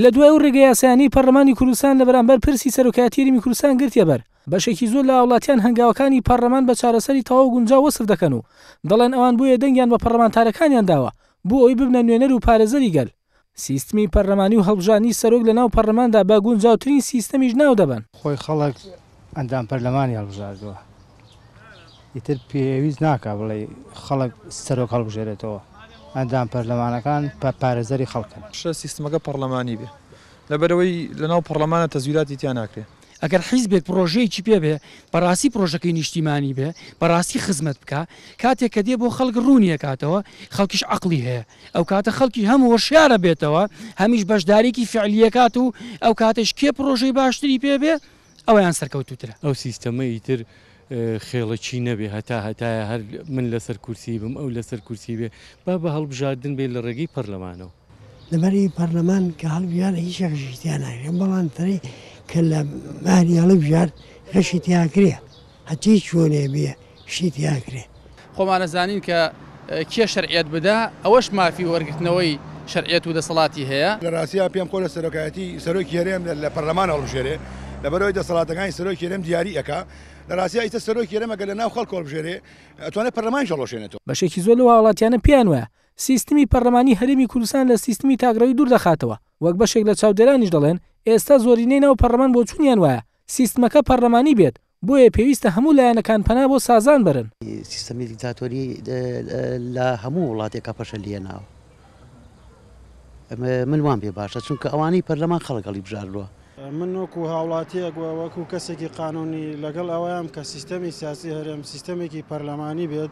لە دوای و ڕێگەیاسانی پەرلمانی کوردستان لە بەرامبەر پرسی سەرۆکاتیریمی کوردستان گرتیە بەر بەشێکی زۆر لە وڵاتیان هەنگاوەکانی پەرلەمان بە چارەسەری تەواو گونجا وەسف دەکەن و دەڵێن ئەوان بویە دەنگیان بە پەرلەمانتارەکانیان داوە بۆ ئەوی ببنە نوێنەر و پارێزەری گەل سیستمی پەرلەمانی و هەڵبژانی سەرۆک لە ناو پەرلەماندا بە گونجاوترین سیستەمیش ناو دەبن خۆی خەڵک ئەندام پەرلەمانی هەڵبژاردووە ئیتر پێویست ناکا بڵێ خەڵک سەرۆک هەڵبژێرێتەوە ئەندام پەرلەمانەکان پە پارێزەری خەڵکن ش سیستمەکە پەرلەمانی بێ لەبەرەوەی لەناو پەرلەمانە تەزویراتی تیان ناکرێت ئەگەر حیز بێت پرۆژەیەکی پێ بێ بەڕاستی پرۆژەکەی نیشتیمانی بێ بەڕاستی خزمەت بکە کاتێک کە دێ بۆ خەڵک ڕوونیە کاتەوە خەڵکیش عقلی هەیە ئەو کاتە خەڵکی هەموو شیارە بێتەوە هەمیش بەشدارێکی فعلیەکات و ئەو کاتەش کێ پرۆژەی باشتری پێ بێ ئەویان سەرکەوتوترە ئەو سیستەمە ئیتر خێڵەکی نەبێ هەتا هەتایە هەر من لەسەر کورسی بم ئەو لەسەر کورسی بێ با بە هەڵبژاردن بێ لە ڕێگەی پەرلەمانەوە لەمەری پەرلەمان کە هەڵبیان هیچ شەژیتیان ناگرێن بەڵامتەری کە لە ماری هەڵبژار ڕەشی تیاکرێ هەتی چۆنێ بێ شی تیاکرێ خۆمانەزانین کە کێ شەرعێت بدا ئەوەش مافی وەرگتنەوەی شەرعێت و دەسەڵاتی هەیە لە ڕاستیا پێم خۆ لە سەرۆکایەتی سەرۆکی هەرێم لە پەرلەمان هەڵژێرێ لەبەرەوەی دەسەڵاتەکانی سەرۆکی لەم دیاریەکە لە ڕاستی ئیتە سەرۆکی لەمەگە لە ناو خەڵ کۆڵبژێرێ ئەتوانێت پەرلەمان ژەڵۆشێنێتەوە بەشێکی زۆر لە وڵاتیانە پیانوە سیستمی پەرلەمانی هەرمی کوردستان لە سیستمی تاگرەوەی دوور دەخاتەوە وەک بەشێک لە چاودێرانیش دەڵێن ئێستا زۆرینەی ناو پەرلەمان بۆ چونیان وایە سیستمەکە پەرلەمانی بێت بۆیە پێویستە هەموو لایەنەکان پنا بۆ سازان برن سیستەمی دیکتاتۆری لە هەموو وڵاتێکە پەشە لێناوە من وان پێ باشە چونکە ئەوانەی پەرلەمان خەڵگەڵی بژاردووە من وەکو هاوڵاتیە وەکو کەسێکی قانونی لەگەڵ ئەوەیان کە سیستەمی سیاسی هەرێم سیستەمێکی پەرلەمانی بێت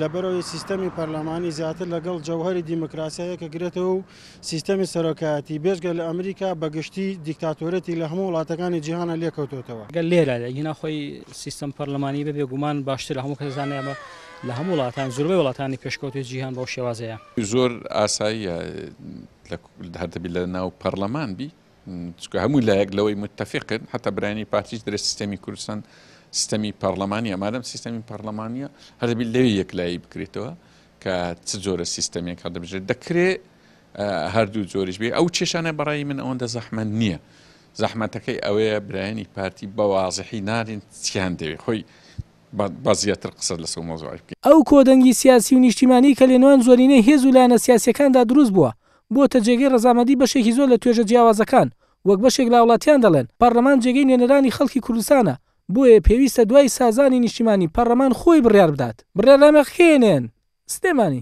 لەبەرەوەی سیستەمی پەرلەمانی زیاتر لەگەڵ جەوهری دیموکراسیایە کە گرێتەوە و سیستەمی سەرۆکایەتی بێژگە لە ئەمریکا بەگشتی دیکتاتۆرەتی لە هەموو وڵاتەکانی جیهانە لێکەوتوتەوە گەل لێرە هینەخۆی سیستم پەرلەمانی بە بێگومان باشتر لە هەموو کەزانانیەمە لە هەموو وڵاتان زۆربەی وڵاتانی پێشکەوتی جیهان بەو شێوازەیە زۆر ئاساییە هەردەبی لە ناو پەرلەمان بی چکە هەموو لایەک لەوەی متتەفقن حتا برانی پارتیش درە سیستمی کوردستان سیستمی پەرلەمانی ئەمادەم سیستمی پەرلەمانە هەربی لەوی یەکلایی بکرێتەوە کە چ جۆرە سیستمێک هە دەبژێت دەکرێت هەردوو جۆریش بێ ئەو چێشانە بەڕایی من ئەوەندە زەحمە نییە زەحمەتەکەی ئەوەیە برایانی پارتی بەوازحی نارین چیان دەوێت خۆی بازیاتر قسە لەسەر مۆزوای بکە ئەو کۆدەنگی سیاسی و نیشتیمانی کە لێنوان زۆرینەی هێز و لاەنە سیاسەکاندا دروست بووە بۆتە جێگەی ڕزامەدی بەشێکی زۆر لە توێژە جیاوازەکان وەک بەشێک لە وڵاتیان دەڵێن پەرلەمان جێگەی نێنەرانی خەڵکی کوردستانە بۆیە پێویستە دوای سازانی نیشتیمانی پەرلەمان خۆی بڕیار بدات بڕێ لەمە خێنێن سێمانی